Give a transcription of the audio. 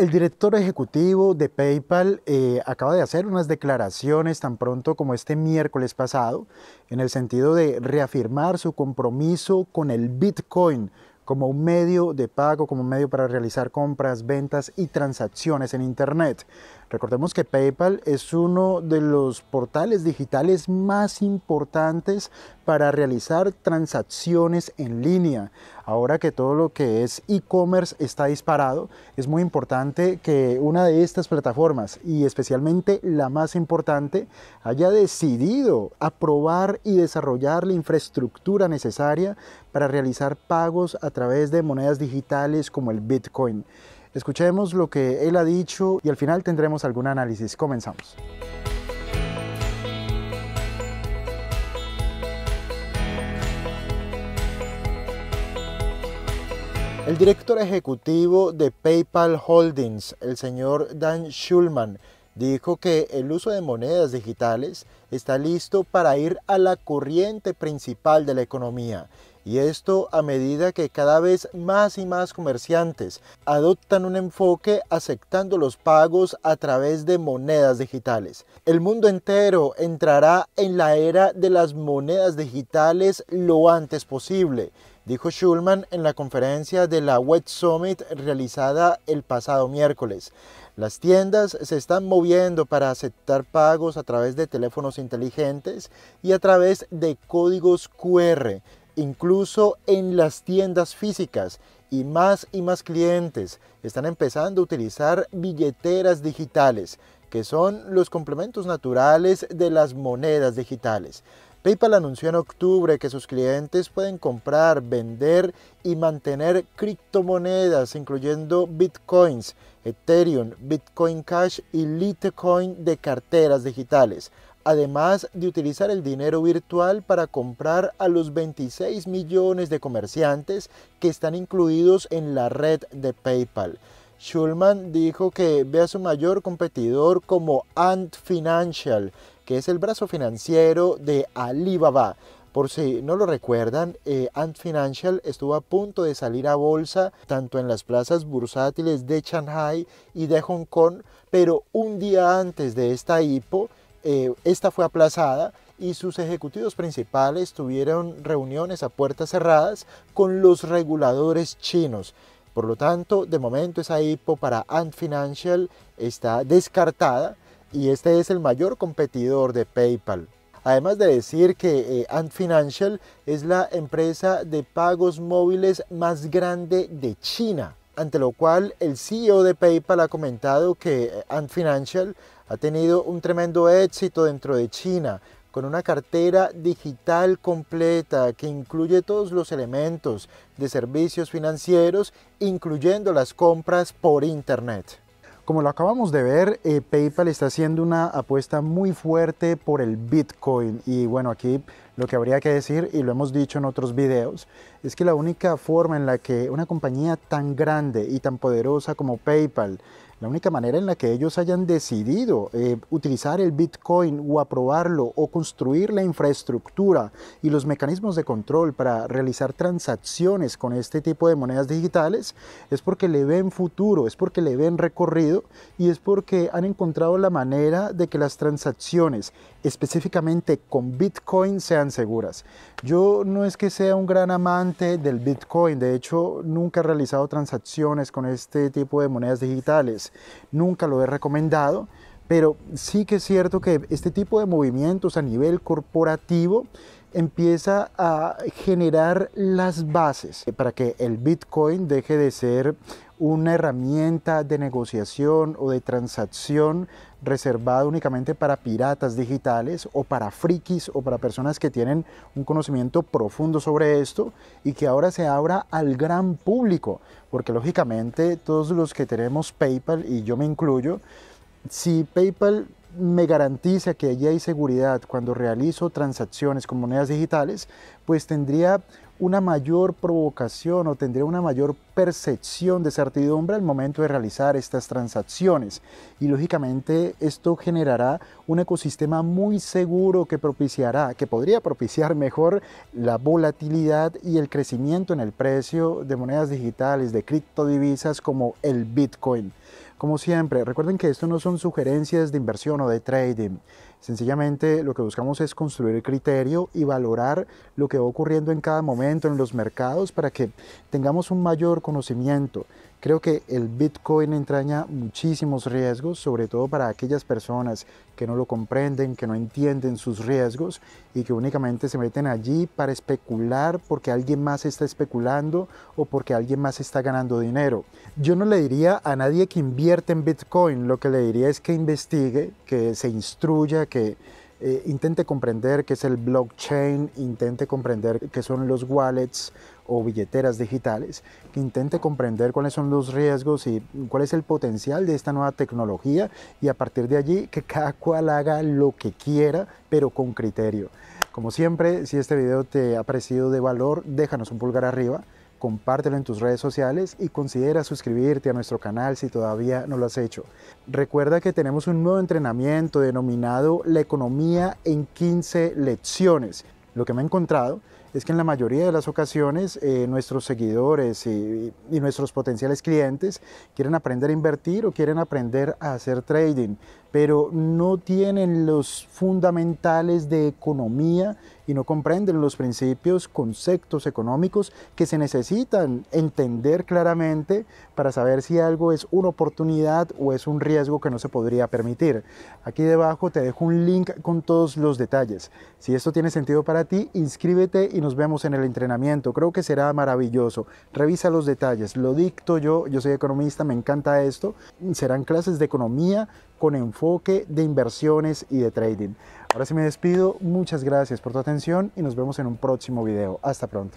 El director ejecutivo de PayPal eh, acaba de hacer unas declaraciones tan pronto como este miércoles pasado en el sentido de reafirmar su compromiso con el Bitcoin como un medio de pago, como medio para realizar compras, ventas y transacciones en Internet. Recordemos que PayPal es uno de los portales digitales más importantes para realizar transacciones en línea. Ahora que todo lo que es e-commerce está disparado, es muy importante que una de estas plataformas, y especialmente la más importante, haya decidido aprobar y desarrollar la infraestructura necesaria para realizar pagos a través de monedas digitales como el Bitcoin. Escuchemos lo que él ha dicho y al final tendremos algún análisis. Comenzamos. El director ejecutivo de PayPal Holdings, el señor Dan Schulman, dijo que el uso de monedas digitales está listo para ir a la corriente principal de la economía y esto a medida que cada vez más y más comerciantes adoptan un enfoque aceptando los pagos a través de monedas digitales. El mundo entero entrará en la era de las monedas digitales lo antes posible, dijo Schulman en la conferencia de la Web Summit realizada el pasado miércoles. Las tiendas se están moviendo para aceptar pagos a través de teléfonos inteligentes y a través de códigos QR incluso en las tiendas físicas y más y más clientes están empezando a utilizar billeteras digitales, que son los complementos naturales de las monedas digitales. PayPal anunció en octubre que sus clientes pueden comprar, vender y mantener criptomonedas, incluyendo bitcoins, Ethereum, Bitcoin Cash y Litecoin de carteras digitales además de utilizar el dinero virtual para comprar a los 26 millones de comerciantes que están incluidos en la red de PayPal. Schulman dijo que ve a su mayor competidor como Ant Financial, que es el brazo financiero de Alibaba. Por si no lo recuerdan, eh, Ant Financial estuvo a punto de salir a bolsa tanto en las plazas bursátiles de Shanghai y de Hong Kong, pero un día antes de esta IPO, eh, esta fue aplazada y sus ejecutivos principales tuvieron reuniones a puertas cerradas con los reguladores chinos. Por lo tanto, de momento esa IPO para Ant Financial está descartada y este es el mayor competidor de PayPal. Además de decir que eh, Ant Financial es la empresa de pagos móviles más grande de China, ante lo cual el CEO de PayPal ha comentado que eh, Ant Financial ha tenido un tremendo éxito dentro de China con una cartera digital completa que incluye todos los elementos de servicios financieros, incluyendo las compras por Internet. Como lo acabamos de ver, eh, PayPal está haciendo una apuesta muy fuerte por el Bitcoin. Y bueno, aquí lo que habría que decir, y lo hemos dicho en otros videos, es que la única forma en la que una compañía tan grande y tan poderosa como PayPal la única manera en la que ellos hayan decidido eh, utilizar el Bitcoin o aprobarlo o construir la infraestructura y los mecanismos de control para realizar transacciones con este tipo de monedas digitales es porque le ven futuro, es porque le ven recorrido y es porque han encontrado la manera de que las transacciones específicamente con Bitcoin sean seguras. Yo no es que sea un gran amante del Bitcoin, de hecho nunca he realizado transacciones con este tipo de monedas digitales nunca lo he recomendado, pero sí que es cierto que este tipo de movimientos a nivel corporativo empieza a generar las bases para que el Bitcoin deje de ser una herramienta de negociación o de transacción reservada únicamente para piratas digitales o para frikis o para personas que tienen un conocimiento profundo sobre esto y que ahora se abra al gran público, porque lógicamente todos los que tenemos PayPal y yo me incluyo, si PayPal me garantiza que allí hay seguridad cuando realizo transacciones con monedas digitales, pues tendría una mayor provocación o tendría una mayor percepción de certidumbre al momento de realizar estas transacciones. Y lógicamente esto generará un ecosistema muy seguro que propiciará, que podría propiciar mejor la volatilidad y el crecimiento en el precio de monedas digitales, de criptodivisas como el Bitcoin. Como siempre, recuerden que esto no son sugerencias de inversión o de trading. Sencillamente lo que buscamos es construir el criterio y valorar lo que va ocurriendo en cada momento en los mercados para que tengamos un mayor conocimiento. Creo que el Bitcoin entraña muchísimos riesgos, sobre todo para aquellas personas que no lo comprenden, que no entienden sus riesgos y que únicamente se meten allí para especular porque alguien más está especulando o porque alguien más está ganando dinero. Yo no le diría a nadie que invierte en Bitcoin, lo que le diría es que investigue, que se instruya, que eh, intente comprender qué es el blockchain, intente comprender qué son los wallets o billeteras digitales, intente comprender cuáles son los riesgos y cuál es el potencial de esta nueva tecnología y a partir de allí que cada cual haga lo que quiera, pero con criterio. Como siempre, si este video te ha parecido de valor, déjanos un pulgar arriba compártelo en tus redes sociales y considera suscribirte a nuestro canal si todavía no lo has hecho. Recuerda que tenemos un nuevo entrenamiento denominado La economía en 15 lecciones. Lo que me ha encontrado es que en la mayoría de las ocasiones eh, nuestros seguidores y, y, nuestros potenciales clientes quieren aprender a invertir o quieren aprender a hacer trading, pero no tienen los fundamentales de economía y no comprenden los principios, conceptos económicos que se necesitan entender claramente para saber si algo es una oportunidad o es un riesgo que no se podría permitir. Aquí debajo te dejo un link con todos los detalles. Si esto tiene sentido para ti, inscríbete y nos vemos en el entrenamiento. Creo que será maravilloso. Revisa los detalles. Lo dicto yo, yo soy economista, me encanta esto. Serán clases de economía con enfoque de inversiones y de trading. Ahora sí me despido. Muchas gracias por tu atención y nos vemos en un próximo video. Hasta pronto.